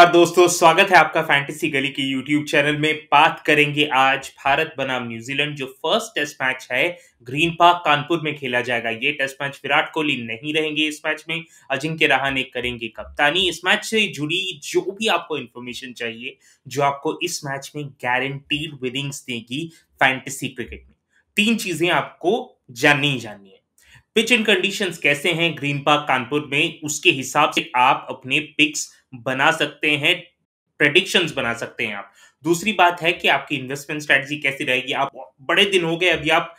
नमस्कार दोस्तों स्वागत है आपका फैंटेसी गली के यूट्यूब चैनल में बात करेंगे आज भारत बनाम न्यूजीलैंड जो फर्स्ट टेस्ट मैच है ग्रीन पार्क कानपुर में खेला जाएगा ये टेस्ट मैच विराट कोहली नहीं रहेंगे इस मैच में अजिंक्य रहाने करेंगे कप्तानी इस मैच से जुड़ी जो भी आपको इन्फॉर्मेशन चाहिए जो आपको इस मैच में गारंटीड विनिंग्स देगी फैंटेसी क्रिकेट में तीन चीजें आपको जाननी ही जाननी है पिच एंड कंडीशंस कैसे हैं ग्रीन पार्क कानपुर में उसके हिसाब से आप अपने पिक्स बना सकते हैं प्रडिक्शन बना सकते हैं आप दूसरी बात है कि आपकी इन्वेस्टमेंट स्ट्रैटेजी कैसी रहेगी आप बड़े दिन हो गए अभी आप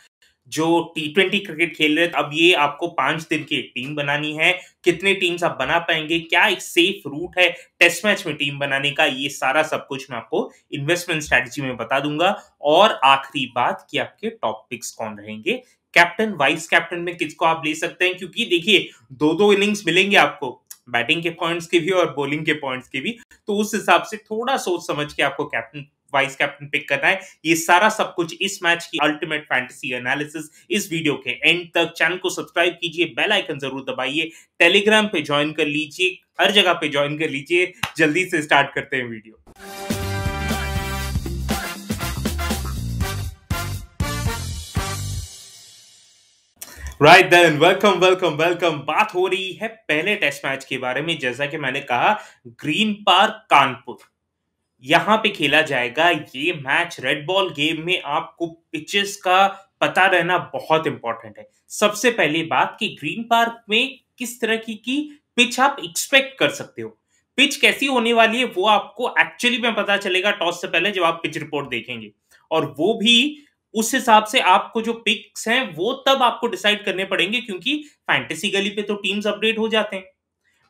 जो टी ट्वेंटी क्रिकेट खेल रहे थे अब ये आपको पांच दिन की एक टीम बनानी है कितने टीम्स आप बना पाएंगे क्या एक सेफ रूट है टेस्ट मैच में टीम बनाने का ये सारा सब कुछ मैं आपको इन्वेस्टमेंट स्ट्रैटेजी में बता दूंगा और आखिरी बात कि आपके टॉप पिक्स कौन रहेंगे कैप्टन वाइस कैप्टन में किसको आप ले सकते हैं क्योंकि देखिए दो दो इनिंग्स मिलेंगे आपको बैटिंग के पॉइंट्स की भी और बॉलिंग के पॉइंट्स की भी तो उस हिसाब से थोड़ा सोच समझ के आपको कैप्टन वाइस कैप्टन पिक करना है ये सारा सब कुछ इस मैच की अल्टीमेट फैंटेसी एनालिसिस इस वीडियो के एंड तक चैनल को सब्सक्राइब कीजिए बेल आइकन जरूर दबाइए टेलीग्राम पे ज्वाइन कर लीजिए हर जगह पे ज्वाइन कर लीजिए जल्दी से स्टार्ट करते हैं video right then welcome welcome welcome बात हो रही है पहले टेस्ट मैच के बारे में जैसा कि मैंने कहा ग्रीन पार्क कानपुर यहां पे खेला जाएगा ये मैच रेड बॉल गेम में आपको पिचेस का पता रहना बहुत इंपॉर्टेंट है सबसे पहली बात कि ग्रीन पार्क में किस तरह की, की पिच आप एक्सपेक्ट कर सकते हो पिच कैसी होने वाली है वो आपको एक्चुअली में पता चलेगा टॉस से पहले जब आप पिच रिपोर्ट देखेंगे और वो भी उस हिसाब से आपको जो पिक्स हैं वो तब आपको डिसाइड करने पड़ेंगे क्योंकि फैंटेसी गली पे तो टीम्स अपडेट हो जाते हैं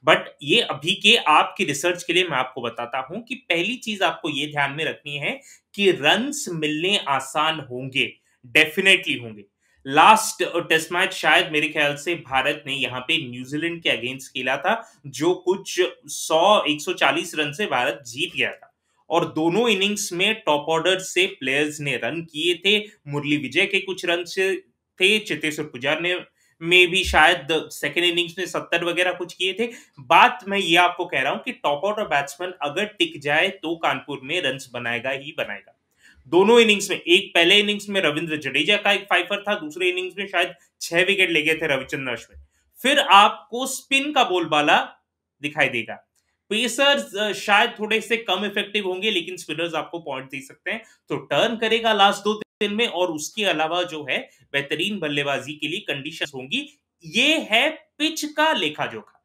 बट ये अभी के आपके रिसर्च के लिए मैं आपको बताता हूं कि पहली चीज आपको ये ध्यान में रखनी है कि रन्स मिलने आसान होंगे डेफिनेटली होंगे लास्ट टेस्ट मैच शायद मेरे ख्याल से भारत ने यहाँ पे न्यूजीलैंड के अगेंस्ट खेला था जो कुछ 100 140 रन से भारत जीत गया था और दोनों इनिंग्स में टॉप ऑर्डर से प्लेयर्स ने रन किए थे मुरली विजय के कुछ रन थे चेतेश्वर पुजार ने में भी शायद सेकेंड इनिंग्स में सत्तर वगैरह कुछ किए थे बात मैं ये आपको कह रहा हूं कि टॉप ऑर्डर बैट्समैन अगर टिक जाए तो कानपुर में रन बनाएगा ही बनाएगा दोनों इनिंग्स में एक पहले इनिंग्स में रविंद्र जडेजा का एक फाइफर था दूसरे इनिंग्स में शायद छह विकेट ले गए थे रविचंद्र अश्विन फिर आपको स्पिन का बोलबाला दिखाई देगा पेसर्स तो शायद थोड़े से कम इफेक्टिव होंगे लेकिन स्पिनर्स आपको पॉइंट दे सकते हैं तो टर्न करेगा लास्ट दो दिन में और उसके अलावा जो है बेहतरीन बल्लेबाजी के लिए कंडीशन होंगी ये है पिच का लेखा जोखा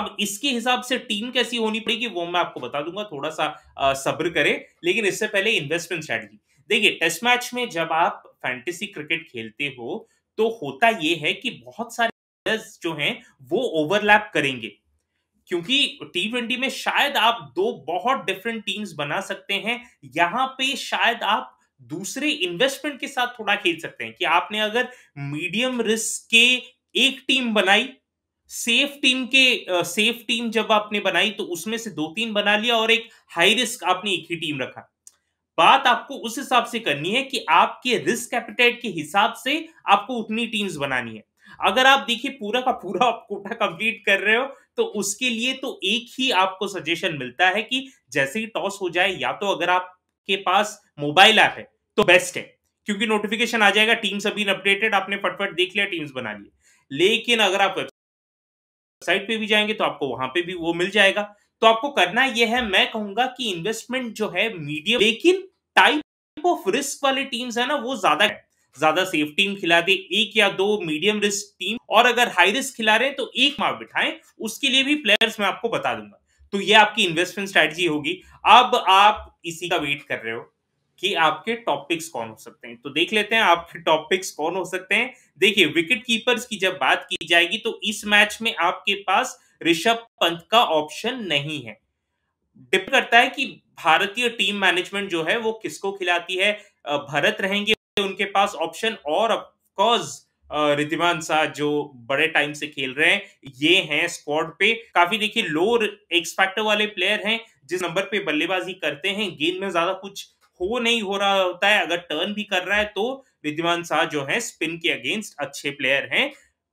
अब इसके हिसाब से टीम कैसी होनी पड़ेगी वो मैं आपको बता दूंगा थोड़ा सा सब्र करें लेकिन इससे पहले इन्वेस्टमेंट स्ट्रैटेजी देखिए टेस्ट मैच में जब आप फैंटेसी क्रिकेट खेलते हो तो होता यह है कि बहुत सारे जो हैं वो ओवरलैप करेंगे क्योंकि टी ट्वेंटी में शायद आप दो बहुत डिफरेंट टीम्स बना सकते हैं यहां पे शायद आप दूसरे इन्वेस्टमेंट के साथ थोड़ा खेल सकते हैं कि आपने अगर मीडियम रिस्क के एक टीम बनाई सेफ टीम के सेफ टीम जब आपने बनाई तो उसमें से दो तीन बना लिया और एक हाई रिस्क आपने एक ही टीम रखा बात आपको उस हिसाब से करनी है कि आपके रिस्क कैपिटेट के हिसाब से आपको उतनी टीम्स बनानी है अगर आप देखिए पूरा का पूरा आप कोटा कंप्लीट कर रहे हो तो उसके लिए तो एक ही आपको सजेशन मिलता है कि जैसे ही टॉस हो जाए या तो अगर आपके पास मोबाइल ऐप है तो बेस्ट है क्योंकि नोटिफिकेशन आ जाएगा टीम्स अभी अपडेटेड आपने फटफट देख लिया टीम्स बना लिए लेकिन अगर आप वेबसाइट पे भी जाएंगे तो आपको वहां पे भी वो मिल जाएगा तो आपको करना यह है मैं कहूंगा कि इन्वेस्टमेंट जो है मीडियम लेकिन टाइप ऑफ रिस्क वाली टीम्स है ना वो ज्यादा है ज्यादा सेफ टीम खिला दे एक या दो मीडियम रिस्क टीम और अगर हाई रिस्क खिला रहे हैं तो एक मार्क बिठाएं उसके लिए भी प्लेयर्स मैं आपको बता दूंगा तो ये आपकी इन्वेस्टमेंट स्ट्रेटजी होगी अब आप इसी का वेट कर रहे हो कि आपके टॉपिक्स कौन हो सकते हैं तो देख लेते हैं आपके टॉपिक्स कौन हो सकते हैं देखिए विकेट कीपर्स की जब बात की जाएगी तो इस मैच में आपके पास ऋषभ पंत का ऑप्शन नहीं है डिपेंड करता है कि भारतीय टीम मैनेजमेंट जो है वो किसको खिलाती है भरत रहेंगे उनके पास ऑप्शन और ऑफकोर्स रितिमान शाह जो बड़े टाइम से खेल रहे हैं ये हैं स्क्वाड पे काफी देखिए लोअर एक्सपेक्टर वाले प्लेयर हैं जिस नंबर पे बल्लेबाजी करते हैं गेंद में ज्यादा कुछ हो नहीं हो रहा होता है अगर टर्न भी कर रहा है तो रितिमान शाह जो है स्पिन के अगेंस्ट अच्छे प्लेयर हैं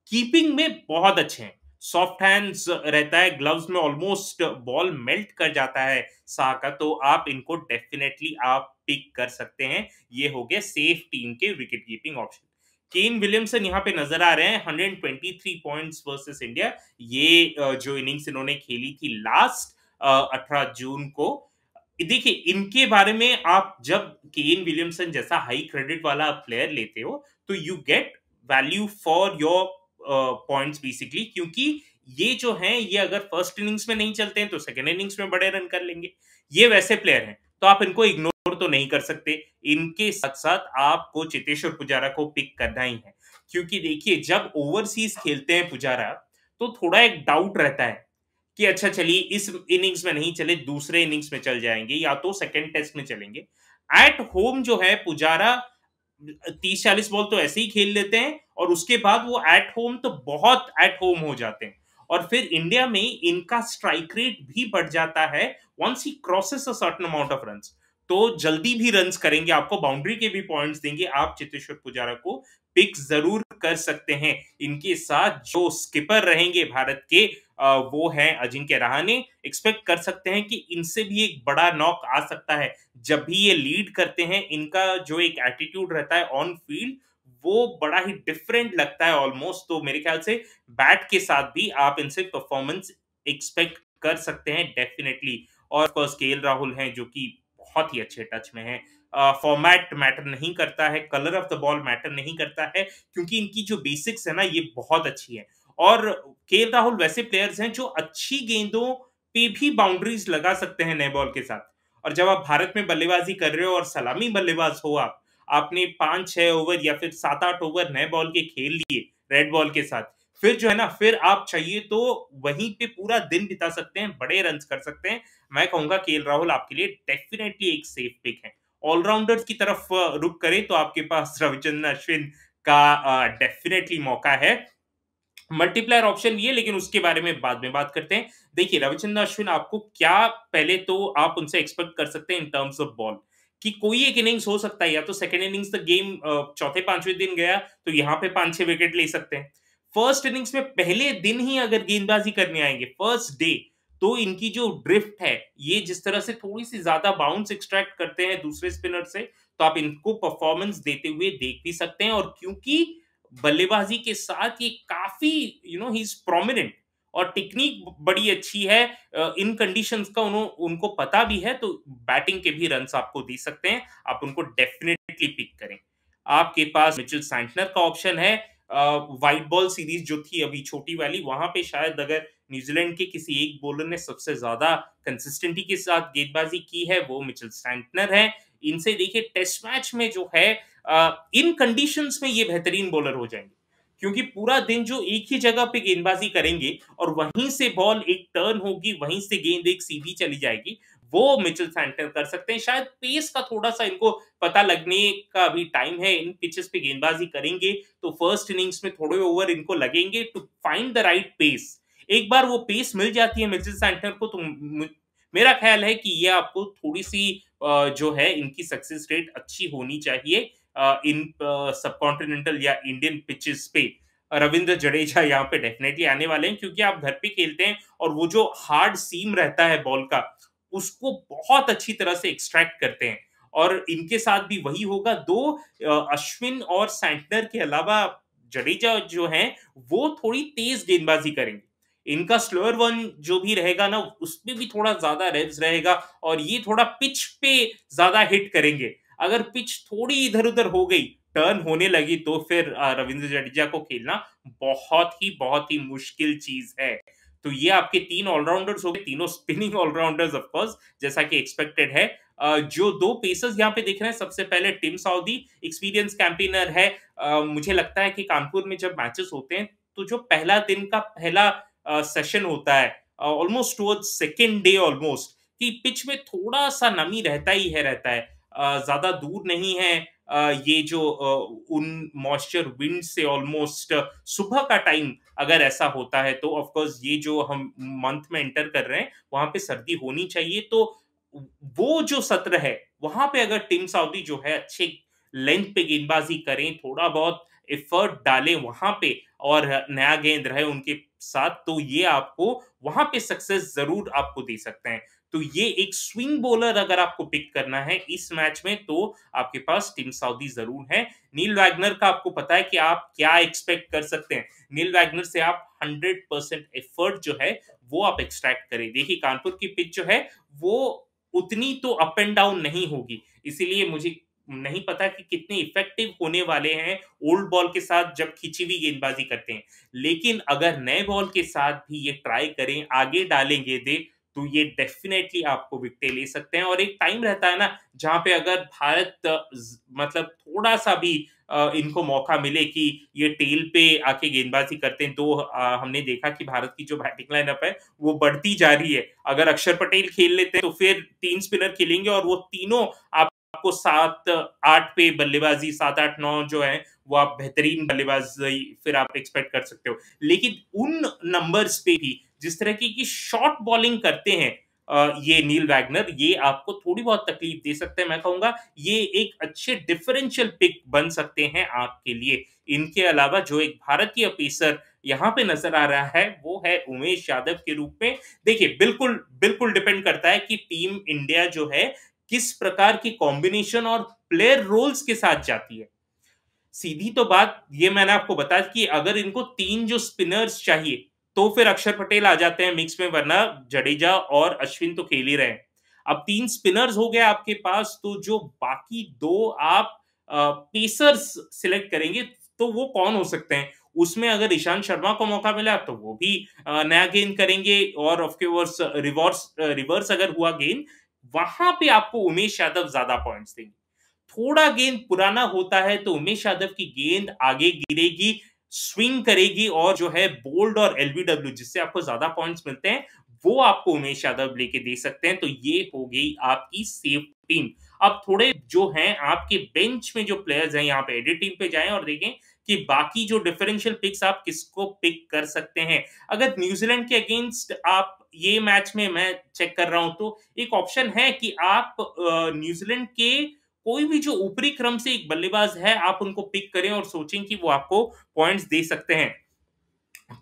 कीपिंग में बहुत अच्छे हैं सॉफ्ट हैंड्स रहता है ग्लव्स में ऑलमोस्ट बॉल मेल्ट कर जाता है शाह का तो आप इनको डेफिनेटली आप पिक कर सकते हैं ये हो गया सेफ टीम के wicket keeping option Kane Williamson यहाँ पे नजर आ रहे हैं 123 पॉइंट्स वर्सेस इंडिया ये जो इनिंग्स इन्होंने खेली थी लास्ट अठारह जून को देखिए इनके बारे में आप जब केन विलियमसन जैसा हाई क्रेडिट वाला प्लेयर लेते हो तो you get value for your points basically क्योंकि ये जो हैं ये अगर फर्स्ट इनिंग्स में नहीं चलते हैं तो सेकेंड इनिंग्स में बड़े रन कर लेंगे ये वैसे प्लेयर हैं तो आप इनको इग्नोर तो नहीं कर सकते इनके साथ साथ आपको चेतेश्वर पुजारा को पिक करना ही है क्योंकि देखिए जब ओवरसीज खेलते हैं पुजारा तो थोड़ा एक डाउट रहता है कि अच्छा चलिए इस इनिंग्स में नहीं चले दूसरे इनिंग्स में चल जाएंगे या तो सेकेंड टेस्ट में चलेंगे एट होम जो है पुजारा तीस चालीस बॉल तो ऐसे ही खेल लेते हैं और उसके बाद वो एट होम तो बहुत एट होम हो जाते हैं और फिर इंडिया में इनका स्ट्राइक रेट भी बढ़ जाता है once he crosses a certain amount of run तो जल्दी भी रन करेंगे आपको बाउंड्री के भी पॉइंट्स देंगे आप चितेश्वर पुजारा को पिक जरूर कर सकते हैं इनके साथ जो स्किपर रहेंगे भारत के वो हैं अजिंक्य रहाने एक्सपेक्ट कर सकते हैं कि इनसे भी एक बड़ा नॉक आ सकता है जब भी ये लीड करते हैं इनका जो एक एटीट्यूड रहता है ऑन फील्ड वो बड़ा ही डिफरेंट लगता है ऑलमोस्ट तो मेरे ख्याल से बैट के साथ भी आप इनसे परफॉर्मेंस एक्सपेक्ट कर सकते हैं डेफिनेटली और स्केल राहुल हैं जो कि बहुत ही अच्छे टच में हैं फॉर्मेट मैटर नहीं करता है colour of the ball matter नहीं करता है क्योंकि इनकी जो बेसिक्स है ना ये बहुत अच्छी है और के राहुल वैसे प्लेयर्स हैं जो अच्छी गेंदों पे भी बाउंड्रीज लगा सकते हैं नए बॉल के साथ और जब आप भारत में बल्लेबाजी कर रहे हो और सलामी बल्लेबाज हो आप आपने पांच छह ओवर या फिर सात आठ ओवर नए बॉल के खेल लिए रेड बॉल के साथ फिर जो है ना फिर आप चाहिए तो वहीं पे पूरा दिन बिता सकते हैं बड़े रन कर सकते हैं मैं कहूंगा के राहुल आपके लिए डेफिनेटली एक सेफ पिक है ऑलराउंडर्स की तरफ रुक करें तो आपके पास रविचंद्र अश्विन का डेफिनेटली मौका है मल्टीप्लायर ऑप्शन भी है लेकिन उसके बारे में बाद में बात करते हैं देखिए रविचंद्र अश्विन आपको क्या पहले तो आप उनसे एक्सपेक्ट कर सकते हैं इन टर्म्स ऑफ बॉल कि कोई एक इनिंग्स हो सकता है या तो सेकेंड इनिंग्स तक गेम चौथे पांचवें दिन गया तो यहाँ पे पांच छह विकेट ले सकते हैं फर्स्ट इनिंग्स में पहले दिन ही अगर गेंदबाजी करने आएंगे फर्स्ट डे तो इनकी जो ड्रिफ्ट है ये जिस तरह से थोड़ी सी ज्यादा बाउंस एक्सट्रैक्ट करते हैं दूसरे स्पिनर से तो आप इनको परफॉर्मेंस देते हुए देख भी सकते हैं और क्योंकि बल्लेबाजी के साथ ये काफी you know he is prominent और टेक्निक बड़ी अच्छी है इन कंडीशन का उन्हों उनको पता भी है तो बैटिंग के भी रन आपको दे सकते हैं आप उनको डेफिनेटली पिक करें आपके पास मिचेल सैंटनर का ऑप्शन है वाइट बॉल सीरीज जो थी अभी छोटी वाली वहां पे शायद अगर न्यूजीलैंड के किसी एक बॉलर ने सबसे ज्यादा कंसिस्टेंटी के साथ गेंदबाजी की है वो मिचेल सैंटनर है इनसे देखिए टेस्ट मैच में जो है इन कंडीशंस में ये बेहतरीन बॉलर हो जाएंगे क्योंकि पूरा दिन जो एक ही जगह पे गेंदबाजी करेंगे और वहीं से बॉल एक टर्न होगी वहीं से गेंद एक सीधी चली जाएगी वो मिचेल सैंटर कर सकते हैं शायद पेस का थोड़ा सा इनको पता लगने का अभी टाइम है इन पिचेस पे गेंदबाजी करेंगे तो फर्स्ट इनिंग्स में थोड़े ओवर इनको लगेंगे to find the right pace एक बार वो पेस मिल जाती है मिचेल सैंटर को तो मेरा ख्याल है कि ये आपको थोड़ी सी जो है इनकी सक्सेस रेट अच्छी होनी चाहिए इन सब कॉन्टिनेंटल या इंडियन पिचेस पे रविंद्र uh, जडेजा यहाँ पे डेफिनेटली आने वाले हैं क्योंकि आप घर पे खेलते हैं और वो जो हार्ड सीम रहता है बॉल का उसको बहुत अच्छी तरह से एक्सट्रैक्ट करते हैं और इनके साथ भी वही होगा दो अश्विन uh, और सैंटनर के अलावा जडेजा जो है वो थोड़ी तेज गेंदबाजी करेंगे इनका स्लोअर वन जो भी रहेगा ना उसमें भी थोड़ा ज्यादा रेव्स रहेगा और ये थोड़ा पिच पे ज्यादा हिट करेंगे अगर पिच थोड़ी इधर उधर हो गई टर्न होने लगी तो फिर रविंद्र जडेजा को खेलना बहुत ही बहुत ही मुश्किल चीज है तो ये आपके तीन ऑलराउंडर्स हो गए तीनों स्पिनिंग ऑलराउंडर्स ऑफ जैसा कि एक्सपेक्टेड है जो दो पेसर्स यहाँ पे देख रहे हैं सबसे पहले टिम साउदी एक्सपीरियंस कैंपेनर है मुझे लगता है कि कानपुर में जब मैचेस होते हैं तो जो पहला दिन का पहला सेशन होता है almost toward second day almost कि पिच में थोड़ा सा नमी रहता ही है रहता है ज़्यादा दूर नहीं है ये जो उन मॉइस्चर विंड से ऑलमोस्ट सुबह का टाइम अगर ऐसा होता है तो ऑफकोर्स ये जो हम मंथ में एंटर कर रहे हैं वहां पे सर्दी होनी चाहिए तो वो जो सत्र है वहां पे अगर टीम साउदी जो है अच्छे लेंथ पे गेंदबाजी करें थोड़ा बहुत एफर्ट डालें वहां पे और नया गेंद रहे उनके साथ तो ये आपको वहां पे सक्सेस जरूर आपको दे सकते हैं तो ये एक स्विंग बॉलर अगर आपको पिक करना है इस मैच में तो आपके पास टीम साउदी जरूर है नील वैगनर का आपको पता है कि आप क्या एक्सपेक्ट कर सकते हैं नील वैगनर से आप हंड्रेड परसेंट एफर्ट जो है वो आप एक्सट्रैक्ट करें देखिए कानपुर की पिच जो है वो उतनी तो अप एंड डाउन नहीं होगी इसीलिए मुझे नहीं पता कि कितने इफेक्टिव होने वाले हैं ओल्ड बॉल के साथ जब खिंची हुई गेंदबाजी करते हैं लेकिन अगर नए बॉल के साथ भी ये ट्राई करें आगे डालेंगे दे तो ये डेफिनेटली आपको विकटे ले सकते हैं और एक टाइम रहता है ना जहां पे अगर भारत मतलब थोड़ा सा भी इनको मौका मिले कि ये टेल पे आके गेंदबाजी करते हैं तो हमने देखा कि भारत की जो बैटिंग लाइनअप है वो बढ़ती जा रही है अगर अक्षर पटेल खेल लेते हैं तो फिर तीन स्पिनर खेलेंगे और वो तीनों आप आपको सात आठ पे बल्लेबाजी सात आठ नौ जो है वो आप बेहतरीन बल्लेबाजी फिर आप एक्सपेक्ट कर सकते हो लेकिन उन नंबर्स पे भी जिस तरह की शॉर्ट बॉलिंग करते हैं ये नील वैगनर ये आपको थोड़ी बहुत तकलीफ दे सकते हैं मैं कहूंगा ये एक अच्छे डिफरेंशियल पिक बन सकते हैं आपके लिए इनके अलावा जो एक भारतीय पेसर यहाँ पे नजर आ रहा है वो है उमेश यादव के रूप में देखिए बिल्कुल बिल्कुल डिपेंड करता है कि टीम इंडिया जो है किस प्रकार की कॉम्बिनेशन और प्लेयर रोल्स के साथ जाती है सीधी तो बात ये मैंने आपको बता कि अगर इनको तीन जो स्पिनर्स चाहिए तो फिर अक्षर पटेल आ जाते हैं मिक्स में वरना जडेजा और अश्विन तो खेल ही रहे हैं अब तीन स्पिनर्स हो गए आपके पास तो जो बाकी दो आप पेसर्स सिलेक्ट करेंगे तो वो कौन हो सकते हैं उसमें अगर ईशांत शर्मा को मौका मिला तो वो भी नया गेंद करेंगे और ऑफकोर्स रिवर्स रिवर्स अगर हुआ गेंद वहां पे आपको उमेश यादव ज्यादा पॉइंट्स देंगे थोड़ा गेंद पुराना होता है तो उमेश यादव की गेंद आगे गिरेगी स्विंग करेगी और जो है बोल्ड और एलबीडब्ल्यू जिससे आपको ज्यादा पॉइंट्स मिलते हैं वो आपको उमेश यादव लेके दे सकते हैं तो ये हो गई आपकी सेफ टीम अब थोड़े जो हैं आपके बेंच में जो प्लेयर्स हैं यहाँ पे टीम पे जाएं और देखें कि बाकी जो डिफरेंशियल पिक्स आप किसको पिक कर सकते हैं अगर न्यूजीलैंड के अगेंस्ट आप ये मैच में मैं चेक कर रहा हूं तो एक ऑप्शन है कि आप न्यूजीलैंड के कोई भी जो ऊपरी क्रम से एक बल्लेबाज है आप उनको पिक करें और सोचें कि वो आपको पॉइंट्स दे सकते हैं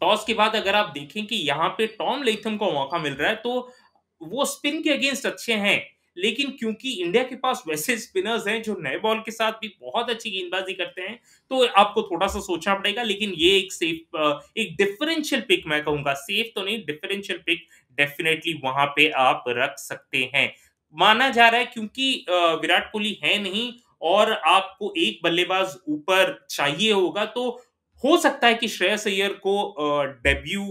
टॉस के बाद अगर आप देखें कि यहाँ पे टॉम लेथम को मौका मिल रहा है तो वो स्पिन के अगेंस्ट अच्छे हैं लेकिन क्योंकि इंडिया के पास वैसे स्पिनर्स हैं जो नए बॉल के साथ भी बहुत अच्छी गेंदबाजी करते हैं तो आपको थोड़ा सा सोचना पड़ेगा लेकिन ये एक सेफ एक डिफरेंशियल पिक मैं कहूंगा सेफ तो नहीं डिफरेंशियल पिक डेफिनेटली वहां पे आप रख सकते हैं माना जा रहा है क्योंकि विराट कोहली है नहीं और आपको एक बल्लेबाज ऊपर चाहिए होगा तो हो सकता है कि श्रेयस अय्यर को डेब्यू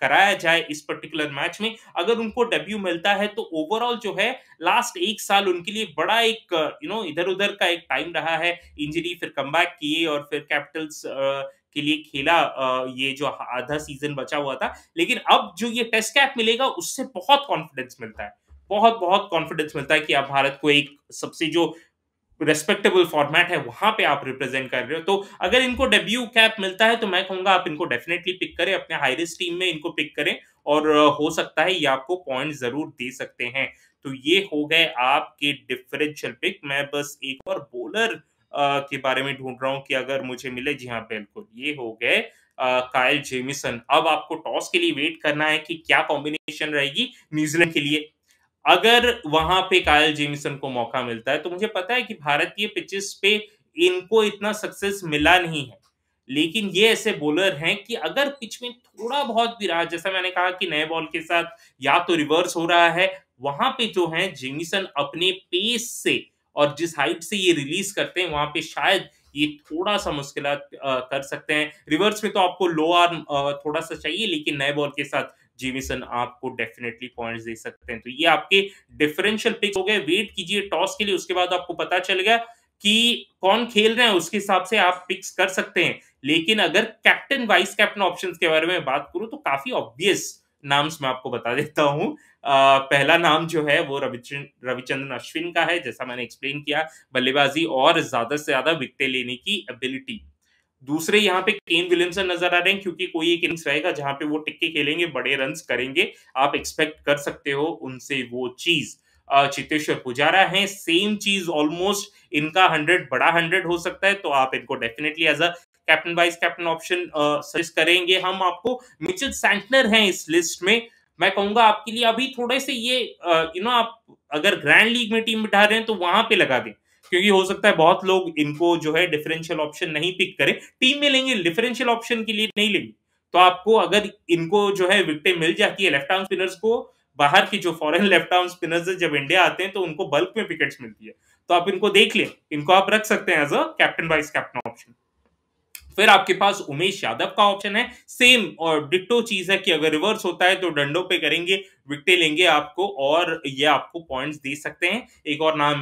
कराया जाए इस पर्टिकुलर मैच में अगर उनको डेब्यू मिलता है तो ओवरऑल जो है लास्ट एक साल उनके लिए बड़ा एक यू नो इधर उधर का एक टाइम रहा है इंजरी फिर कम किए और फिर कैपिटल्स के लिए खेला ये जो आधा सीजन बचा हुआ था लेकिन अब जो ये टेस्ट कैप मिलेगा उससे बहुत कॉन्फिडेंस मिलता है बहुत बहुत कॉन्फिडेंस मिलता है कि आप भारत को एक सबसे जो रेस्पेक्टेबल फॉर्मेट है वहां पे आप रिप्रेजेंट कर रहे हो तो अगर इनको डेब्यू कैप मिलता है तो मैं कहूंगा आप इनको डेफिनेटली पिक करें अपने हाईरिस टीम में इनको पिक करें और हो सकता है ये आपको पॉइंट जरूर दे सकते हैं तो ये हो गए आपके डिफरेंशियल पिक मैं बस एक और बॉलर के बारे में ढूंढ रहा हूँ कि अगर मुझे मिले जी हाँ बिल्कुल ये हो गए कायल जेमिसन अब आपको टॉस के लिए वेट करना है कि क्या कॉम्बिनेशन रहेगी न्यूजीलैंड के लिए अगर वहां पे कायल जेमिसन को मौका मिलता है तो मुझे पता है कि भारतीय पिचेस पे इनको इतना सक्सेस मिला नहीं है लेकिन ये ऐसे बॉलर हैं कि अगर पिच में थोड़ा बहुत भी रहा जैसा मैंने कहा कि नए बॉल के साथ या तो रिवर्स हो रहा है वहां पे जो है जेमिसन अपने पेस से और जिस हाइट से ये रिलीज करते हैं वहां पे शायद ये थोड़ा सा मुश्किल कर सकते हैं रिवर्स में तो आपको लो आर्म थोड़ा सा चाहिए लेकिन नए बॉल के साथ जेमिसन आपको डेफिनेटली पॉइंट्स दे सकते हैं तो ये आपके डिफरेंशियल पिक्स हो गए वेट कीजिए टॉस के लिए उसके बाद आपको पता चल गया कि कौन खेल रहे हैं उसके हिसाब से आप पिक्स कर सकते हैं लेकिन अगर कैप्टन वाइस कैप्टन ऑप्शंस के बारे में बात करूं तो काफी ऑब्वियस नाम्स मैं आपको बता देता हूं आ, पहला नाम जो है वो रविचंद्रन अश्विन का है जैसा मैंने एक्सप्लेन किया बल्लेबाजी और ज्यादा से ज्यादा विकटे लेने की एबिलिटी दूसरे यहाँ पे केन विलियमसन नजर आ रहे हैं क्योंकि कोई एक इनिंग्स रहेगा जहां पे वो टिक्के खेलेंगे बड़े रन करेंगे आप एक्सपेक्ट कर सकते हो उनसे वो चीज चितेश्वर पुजारा हैं सेम चीज ऑलमोस्ट इनका हंड्रेड बड़ा हंड्रेड हो सकता है तो आप इनको definitely as a captain vice captain option suggest करेंगे हम आपको मिचल सैंटनर हैं इस लिस्ट में मैं कहूंगा आपके लिए अभी थोड़े से ये यू नो आप अगर ग्रैंड लीग में टीम बिठा रहे हैं तो वहां पे लगा दें क्योंकि हो सकता है बहुत लोग इनको जो है डिफरेंशियल ऑप्शन नहीं पिक करें टीम में लेंगे डिफरेंशियल ऑप्शन के लिए नहीं लेंगे तो आपको अगर इनको जो है विकटे मिल जाती है लेफ्ट आर्म स्पिनर्स को बाहर की जो फॉरेन लेफ्ट आर्म स्पिनर्स है जब इंडिया आते हैं तो उनको बल्क में विकेट्स मिलती है तो आप इनको देख लें इनको आप रख सकते हैं as a captain vice captain option फिर आपके पास उमेश यादव का ऑप्शन है सेम और डिट्टो चीज है कि अगर रिवर्स होता है तो डंडों पे करेंगे विकटे लेंगे आपको और ये आपको पॉइंट्स दे सकते हैं एक और नाम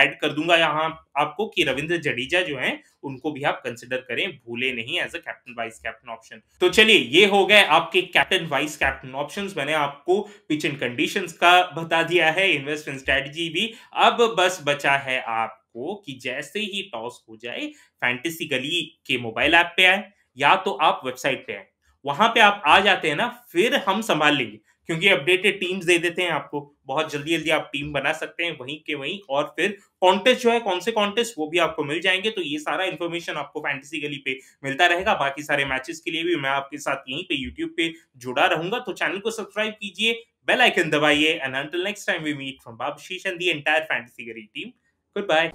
ऐड कर दूंगा यहाँ आपको कि रविंद्र जडेजा जो है उनको भी आप कंसिडर करें भूले नहीं as a captain vice captain option तो चलिए ये हो गए आपके कैप्टन वाइस कैप्टन ऑप्शंस मैंने आपको पिच एंड कंडीशंस का बता दिया है इन्वेस्टमेंट स्ट्रेटजी भी अब बस बचा है आप को कि जैसे ही टॉस हो जाए फैंटेसी गली के मोबाइल ऐप पे आए या तो आप वेबसाइट पे आए वहां पे आप आ जाते हैं ना फिर हम संभाल लेंगे क्योंकि अपडेटेड टीम्स दे देते हैं आपको बहुत जल्दी जल्दी आप टीम बना सकते हैं वहीं के वहीं और फिर कॉन्टेस्ट जो है कौन से कॉन्टेस्ट वो भी आपको मिल जाएंगे तो ये सारा इन्फॉर्मेशन आपको फैंटेसी गली पे मिलता रहेगा बाकी सारे मैचेस के लिए भी मैं आपके साथ यहीं पे यूट्यूब पे जुड़ा रहूंगा तो चैनल को सब्सक्राइब कीजिए बेल आइकन दबाइए and until next time we meet from Babshish and the entire fantasy Gully team Goodbye.